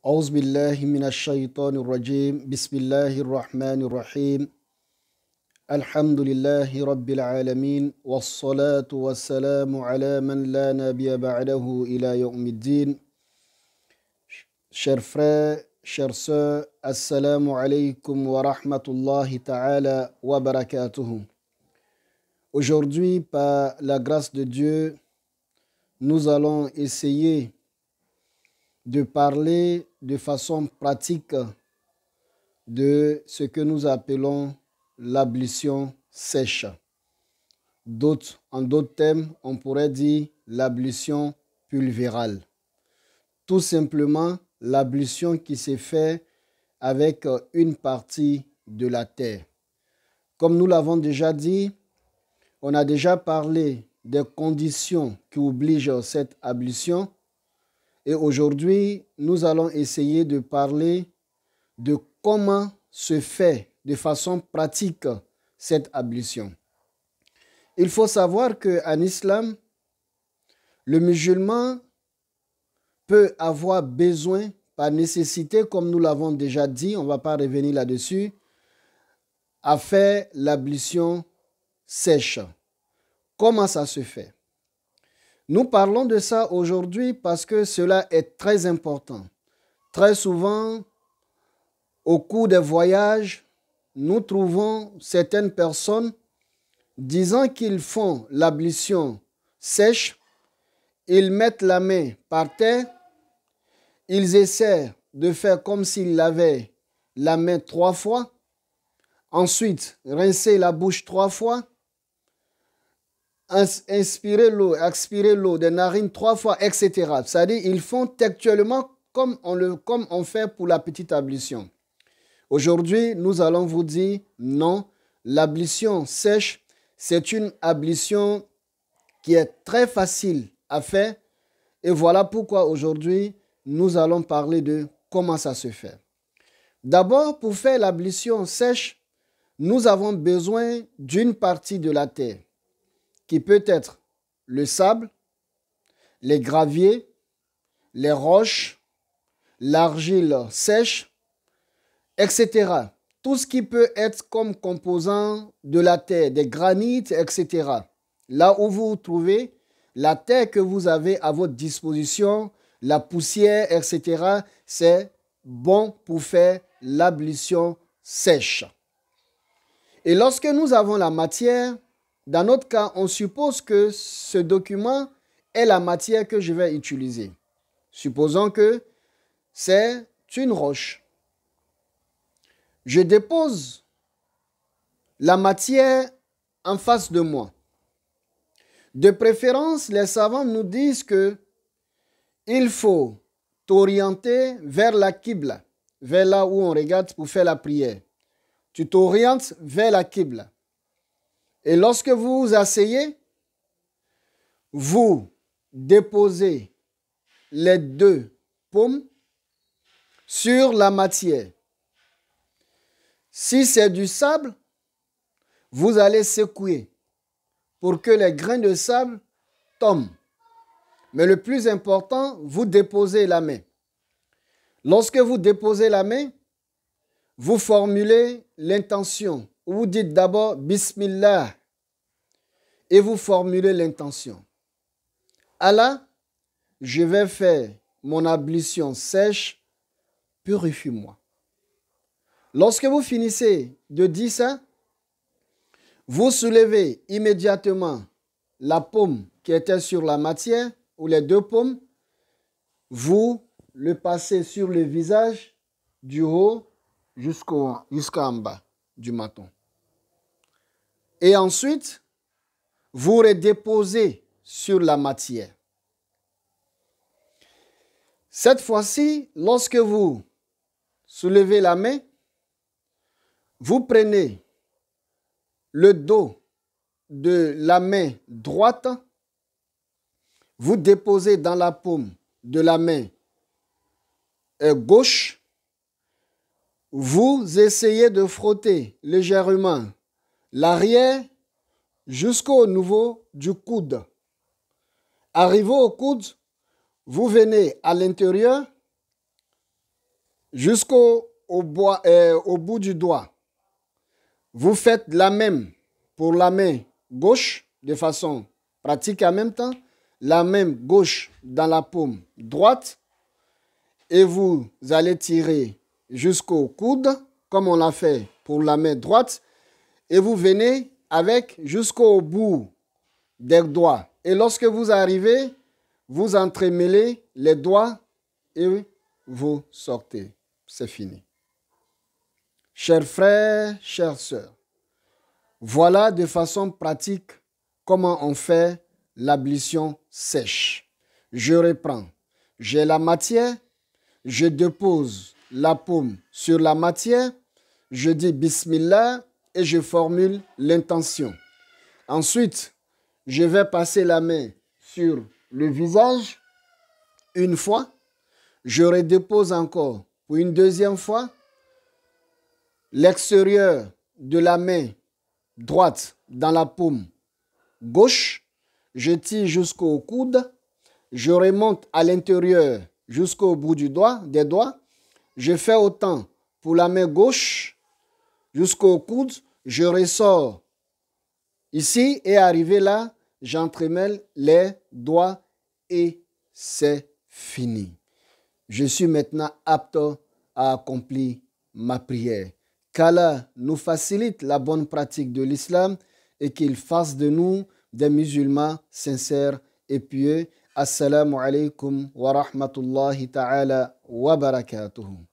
أعوذ بالله من الشيطان الرجيم بسم الله الرحمن الرحيم الحمد لله رب العالمين والصلاة والسلام على من لا نبي بعده إلى يوم الدين شرفاء شرساء السلام عليكم ورحمة الله تعالى وبركاته Aujourd'hui, par la grâce de Dieu, nous allons essayer de parler de façon pratique de ce que nous appelons l'ablution sèche. en d'autres termes, on pourrait dire l'ablution pulvérale. Tout simplement, l'ablution qui s'est faite avec une partie de la terre. Comme nous l'avons déjà dit, on a déjà parlé des conditions qui obligent cette ablution et aujourd'hui, nous allons essayer de parler de comment se fait de façon pratique cette ablution. Il faut savoir qu'en islam, le musulman peut avoir besoin par nécessité, comme nous l'avons déjà dit, on ne va pas revenir là-dessus, à faire l'ablution sèche. Comment ça se fait nous parlons de ça aujourd'hui parce que cela est très important. Très souvent, au cours des voyages, nous trouvons certaines personnes disant qu'ils font l'ablution sèche, ils mettent la main par terre, ils essaient de faire comme s'ils lavaient la main trois fois, ensuite rincer la bouche trois fois, inspirer l'eau, expirer l'eau des narines trois fois, etc. C'est-à-dire, ils font textuellement comme on, le, comme on fait pour la petite ablution. Aujourd'hui, nous allons vous dire non, l'ablution sèche, c'est une ablution qui est très facile à faire. Et voilà pourquoi aujourd'hui, nous allons parler de comment ça se fait. D'abord, pour faire l'ablution sèche, nous avons besoin d'une partie de la terre qui peut être le sable, les graviers, les roches, l'argile sèche, etc. Tout ce qui peut être comme composant de la terre, des granites, etc. Là où vous vous trouvez, la terre que vous avez à votre disposition, la poussière, etc., c'est bon pour faire l'ablution sèche. Et lorsque nous avons la matière, dans notre cas, on suppose que ce document est la matière que je vais utiliser. Supposons que c'est une roche. Je dépose la matière en face de moi. De préférence, les savants nous disent que il faut t'orienter vers la Kibla, vers là où on regarde pour faire la prière. Tu t'orientes vers la Kibla. Et lorsque vous vous asseyez, vous déposez les deux paumes sur la matière. Si c'est du sable, vous allez secouer pour que les grains de sable tombent. Mais le plus important, vous déposez la main. Lorsque vous déposez la main, vous formulez l'intention vous dites d'abord Bismillah et vous formulez l'intention. Allah, je vais faire mon ablution sèche, purifie-moi. Lorsque vous finissez de dire ça, vous soulevez immédiatement la paume qui était sur la matière ou les deux paumes, vous le passez sur le visage du haut jusqu'en bas du maton et ensuite vous redéposez sur la matière. Cette fois-ci, lorsque vous soulevez la main, vous prenez le dos de la main droite, vous déposez dans la paume de la main euh, gauche, vous essayez de frotter légèrement l'arrière jusqu'au niveau du coude. Arrivé au coude, vous venez à l'intérieur jusqu'au au, euh, au bout du doigt. Vous faites la même pour la main gauche de façon pratique en même temps, la même gauche dans la paume droite et vous allez tirer jusqu'au coude comme on l'a fait pour la main droite et vous venez avec jusqu'au bout des doigts. Et lorsque vous arrivez, vous entremêlez les doigts et vous sortez. C'est fini. Chers frères, chères sœurs, voilà de façon pratique comment on fait l'ablution sèche. Je reprends. J'ai la matière, je dépose la paume sur la matière, je dis Bismillah, et je formule l'intention. Ensuite, je vais passer la main sur le visage une fois. Je redépose encore pour une deuxième fois. L'extérieur de la main droite dans la paume gauche. Je tire jusqu'au coude. Je remonte à l'intérieur jusqu'au bout du doigt, des doigts. Je fais autant pour la main gauche jusqu'au coude, je ressors. Ici et arrivé là, j'entremêle les doigts et c'est fini. Je suis maintenant apte à accomplir ma prière. Qu'Allah nous facilite la bonne pratique de l'islam et qu'il fasse de nous des musulmans sincères et pieux. Assalamu alaikum wa rahmatullahi ta'ala wa barakatuhu.